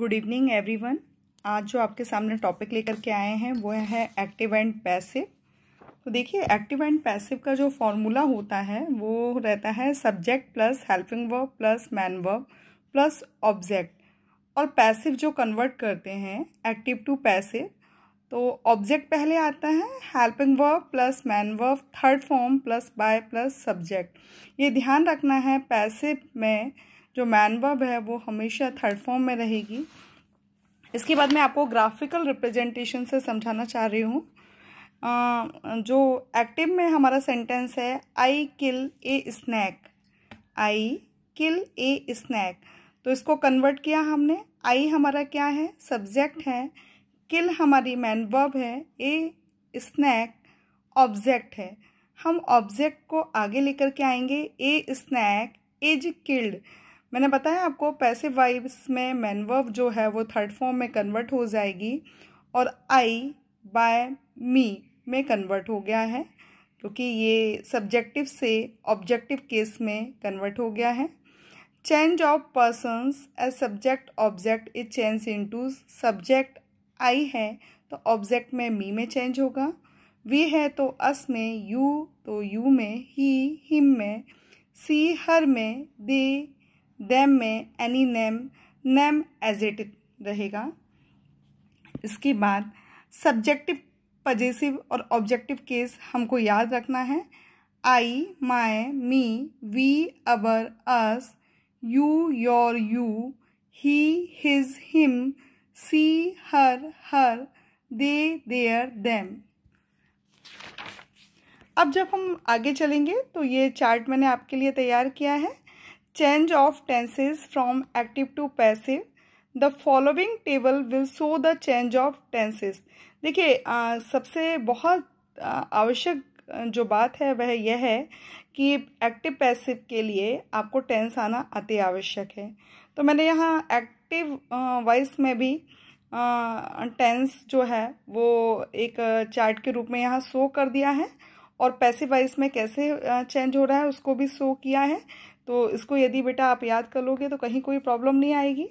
good evening everyone आज जो आपके सामने टॉपिक लेकर के आए हैं वो है एक्टिव एंड पैसिव तो देखिए एक्टिव एंड पैसिव का जो फॉर्मूला होता है वो रहता है subject plus helping verb plus main verb plus object और पैसिव जो कन्वर्ट करते हैं एक्टिव टू पैसिव तो ऑब्जेक्ट पहले आता है helping verb plus main verb third form plus by plus subject ये ध्यान रखना है पैसिव में जो मैन वर्ब है वो हमेशा थर्ड फॉर्म में रहेगी इसके बाद मैं आपको ग्राफिकल रिप्रेजेंटेशन से समझाना चाह रही हूँ जो एक्टिव में हमारा सेंटेंस है आई किल ए स्नैक आई किल ए स्नैक तो इसको कन्वर्ट किया हमने आई हमारा क्या है सब्जेक्ट है किल हमारी मैन वर्ब है ए स्नैक ऑब्जेक्ट है हम ऑब्जेक्ट को आगे लेकर के आएंगे ए स्नैक इज किल्ड मैंने बताया आपको पैसिव वाइब्स में मैनवर्व जो है वो थर्ड फॉर्म में कन्वर्ट हो जाएगी और आई बाय मी में कन्वर्ट हो गया है क्योंकि तो ये सब्जेक्टिव से ऑब्जेक्टिव केस में कन्वर्ट हो गया है change of persons as subject object is change into subject I है तो ऑब्जेक्ट में मी में चेंज होगा वी है तो अस में यू तो यू में ही हिम में सी हर में दे देम में any name name as it रहेगा इसके बाद सब्जेक्टिव पजेसिव और ऑब्जेक्टिव केस हमको याद रखना है I my me we our us you your you he his him she her her they their them अब जब हम आगे चलेंगे तो ये चार्ट मैंने आपके लिए तैयार किया है change of tenses from active to passive the following table will show the change of tenses देखिए सबसे बहुत आवश्यक जो बात है वह यह है कि एक्टिव पैसिव के लिए आपको टेंस आना अति आवश्यक है तो मैंने यहाँ एक्टिव वाइस में भी टेंस जो है वो एक चार्ट के रूप में यहाँ शो कर दिया है और पैसिव वाइज में कैसे चेंज हो रहा है उसको भी शो किया है तो इसको यदि बेटा आप याद कर लोगे तो कहीं कोई प्रॉब्लम नहीं आएगी